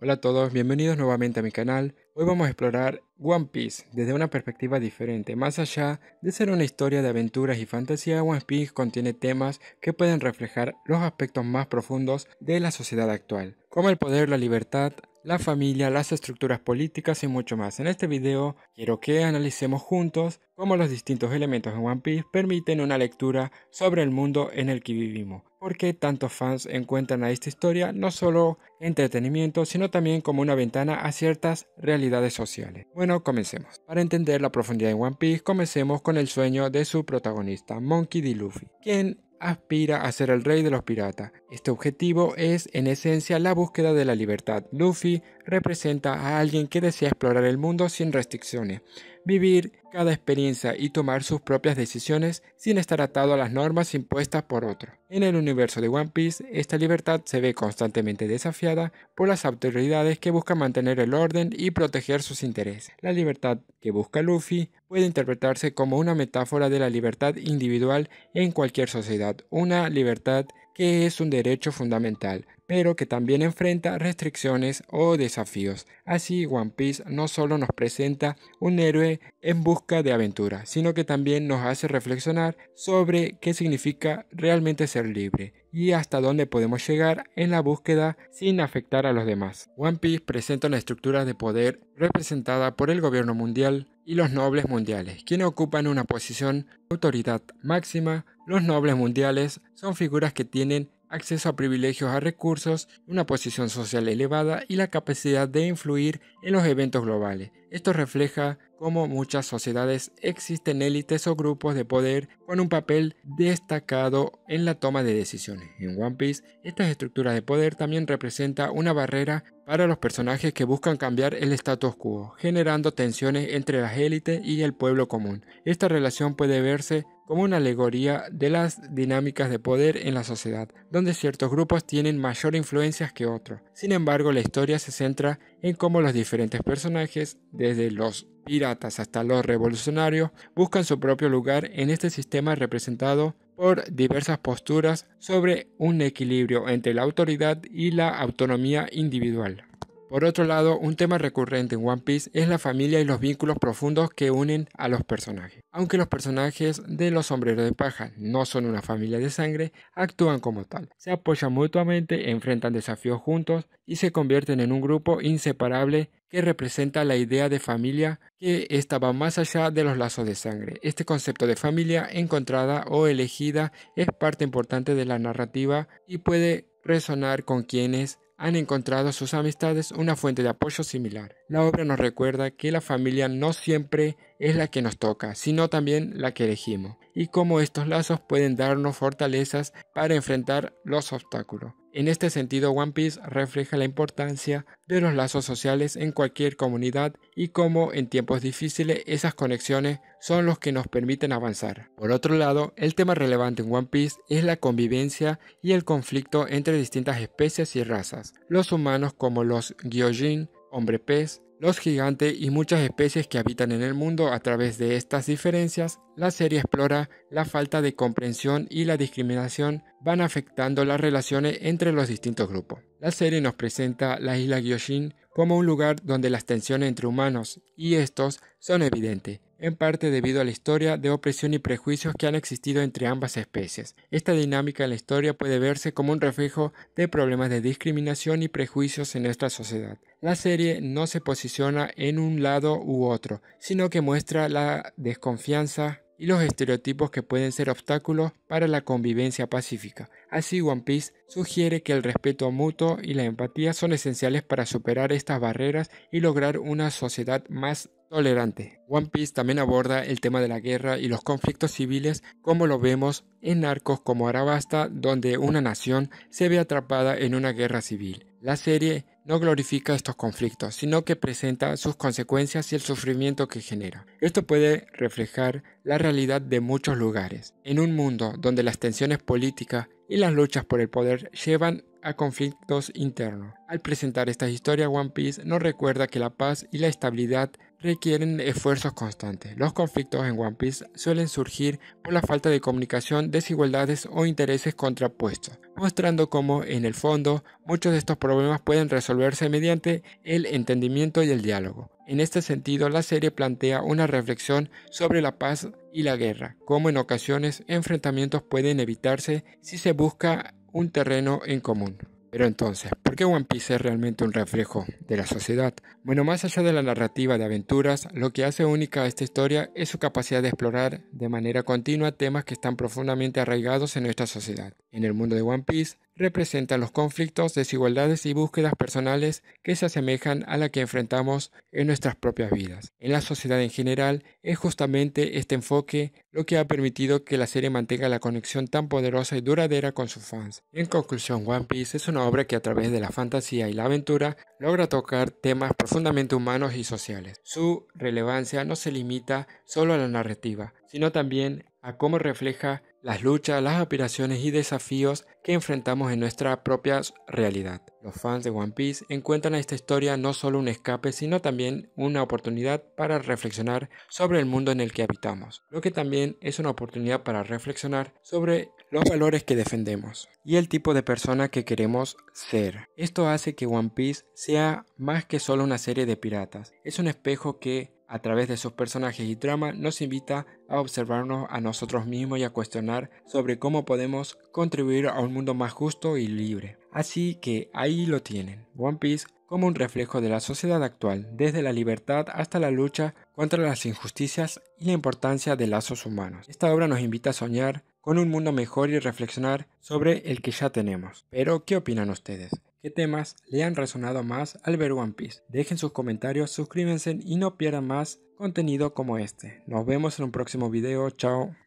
Hola a todos, bienvenidos nuevamente a mi canal. Hoy vamos a explorar One Piece desde una perspectiva diferente. Más allá de ser una historia de aventuras y fantasía, One Piece contiene temas que pueden reflejar los aspectos más profundos de la sociedad actual, como el poder, la libertad, la familia, las estructuras políticas y mucho más. En este video quiero que analicemos juntos cómo los distintos elementos de One Piece permiten una lectura sobre el mundo en el que vivimos. Porque tantos fans encuentran a esta historia no solo entretenimiento, sino también como una ventana a ciertas realidades sociales. Bueno, comencemos. Para entender la profundidad de One Piece, comencemos con el sueño de su protagonista, Monkey D. Luffy, quien aspira a ser el rey de los piratas. Este objetivo es, en esencia, la búsqueda de la libertad. Luffy representa a alguien que desea explorar el mundo sin restricciones, vivir cada experiencia y tomar sus propias decisiones sin estar atado a las normas impuestas por otro. En el universo de One Piece, esta libertad se ve constantemente desafiada por las autoridades que buscan mantener el orden y proteger sus intereses. La libertad que busca Luffy puede interpretarse como una metáfora de la libertad individual en cualquier sociedad, una libertad que es un derecho fundamental, pero que también enfrenta restricciones o desafíos. Así, One Piece no solo nos presenta un héroe en busca de aventura, sino que también nos hace reflexionar sobre qué significa realmente ser libre y hasta dónde podemos llegar en la búsqueda sin afectar a los demás. One Piece presenta una estructura de poder representada por el gobierno mundial, y los nobles mundiales, quienes ocupan una posición de autoridad máxima. Los nobles mundiales son figuras que tienen acceso a privilegios a recursos, una posición social elevada y la capacidad de influir en los eventos globales. Esto refleja cómo muchas sociedades existen élites o grupos de poder con un papel destacado en la toma de decisiones. En One Piece, estas estructuras de poder también representan una barrera para los personajes que buscan cambiar el status quo, generando tensiones entre las élites y el pueblo común. Esta relación puede verse como una alegoría de las dinámicas de poder en la sociedad, donde ciertos grupos tienen mayor influencia que otros. Sin embargo, la historia se centra en cómo los diferentes personajes, desde los piratas hasta los revolucionarios, buscan su propio lugar en este sistema representado por diversas posturas sobre un equilibrio entre la autoridad y la autonomía individual. Por otro lado, un tema recurrente en One Piece es la familia y los vínculos profundos que unen a los personajes. Aunque los personajes de los sombreros de paja no son una familia de sangre, actúan como tal. Se apoyan mutuamente, enfrentan desafíos juntos y se convierten en un grupo inseparable que representa la idea de familia que estaba más allá de los lazos de sangre. Este concepto de familia encontrada o elegida es parte importante de la narrativa y puede resonar con quienes han encontrado sus amistades una fuente de apoyo similar. La obra nos recuerda que la familia no siempre es la que nos toca, sino también la que elegimos, y cómo estos lazos pueden darnos fortalezas para enfrentar los obstáculos. En este sentido, One Piece refleja la importancia de los lazos sociales en cualquier comunidad y cómo en tiempos difíciles esas conexiones son los que nos permiten avanzar. Por otro lado, el tema relevante en One Piece es la convivencia y el conflicto entre distintas especies y razas, los humanos como los Gyojin, hombre pez, los gigantes y muchas especies que habitan en el mundo. A través de estas diferencias, la serie explora la falta de comprensión y la discriminación van afectando las relaciones entre los distintos grupos. La serie nos presenta la isla Gyoshin como un lugar donde las tensiones entre humanos y estos son evidentes en parte debido a la historia de opresión y prejuicios que han existido entre ambas especies. Esta dinámica en la historia puede verse como un reflejo de problemas de discriminación y prejuicios en nuestra sociedad. La serie no se posiciona en un lado u otro, sino que muestra la desconfianza y los estereotipos que pueden ser obstáculos para la convivencia pacífica. Así One Piece sugiere que el respeto mutuo y la empatía son esenciales para superar estas barreras y lograr una sociedad más tolerante. One Piece también aborda el tema de la guerra y los conflictos civiles como lo vemos en arcos como Arabasta donde una nación se ve atrapada en una guerra civil. La serie no glorifica estos conflictos, sino que presenta sus consecuencias y el sufrimiento que genera. Esto puede reflejar la realidad de muchos lugares. En un mundo donde las tensiones políticas y las luchas por el poder llevan a conflictos internos. Al presentar esta historia, One Piece nos recuerda que la paz y la estabilidad requieren esfuerzos constantes. Los conflictos en One Piece suelen surgir por la falta de comunicación, desigualdades o intereses contrapuestos, mostrando cómo, en el fondo, muchos de estos problemas pueden resolverse mediante el entendimiento y el diálogo. En este sentido, la serie plantea una reflexión sobre la paz y la guerra, cómo en ocasiones enfrentamientos pueden evitarse si se busca un terreno en común. Pero entonces, ¿por qué One Piece es realmente un reflejo de la sociedad? Bueno, más allá de la narrativa de aventuras, lo que hace única a esta historia es su capacidad de explorar de manera continua temas que están profundamente arraigados en nuestra sociedad. En el mundo de One Piece, representa los conflictos, desigualdades y búsquedas personales que se asemejan a la que enfrentamos en nuestras propias vidas. En la sociedad en general es justamente este enfoque lo que ha permitido que la serie mantenga la conexión tan poderosa y duradera con sus fans. En conclusión, One Piece es una obra que a través de la fantasía y la aventura logra tocar temas profundamente humanos y sociales. Su relevancia no se limita solo a la narrativa, sino también a cómo refleja las luchas, las aspiraciones y desafíos que enfrentamos en nuestra propia realidad. Los fans de One Piece encuentran a esta historia no solo un escape, sino también una oportunidad para reflexionar sobre el mundo en el que habitamos, lo que también es una oportunidad para reflexionar sobre los valores que defendemos y el tipo de persona que queremos ser. Esto hace que One Piece sea más que solo una serie de piratas, es un espejo que a través de sus personajes y trama nos invita a observarnos a nosotros mismos y a cuestionar sobre cómo podemos contribuir a un mundo más justo y libre. Así que ahí lo tienen, One Piece como un reflejo de la sociedad actual, desde la libertad hasta la lucha contra las injusticias y la importancia de lazos humanos. Esta obra nos invita a soñar con un mundo mejor y reflexionar sobre el que ya tenemos. Pero, ¿qué opinan ustedes? qué temas le han resonado más al ver One Piece. Dejen sus comentarios, suscríbanse y no pierdan más contenido como este. Nos vemos en un próximo video, chao.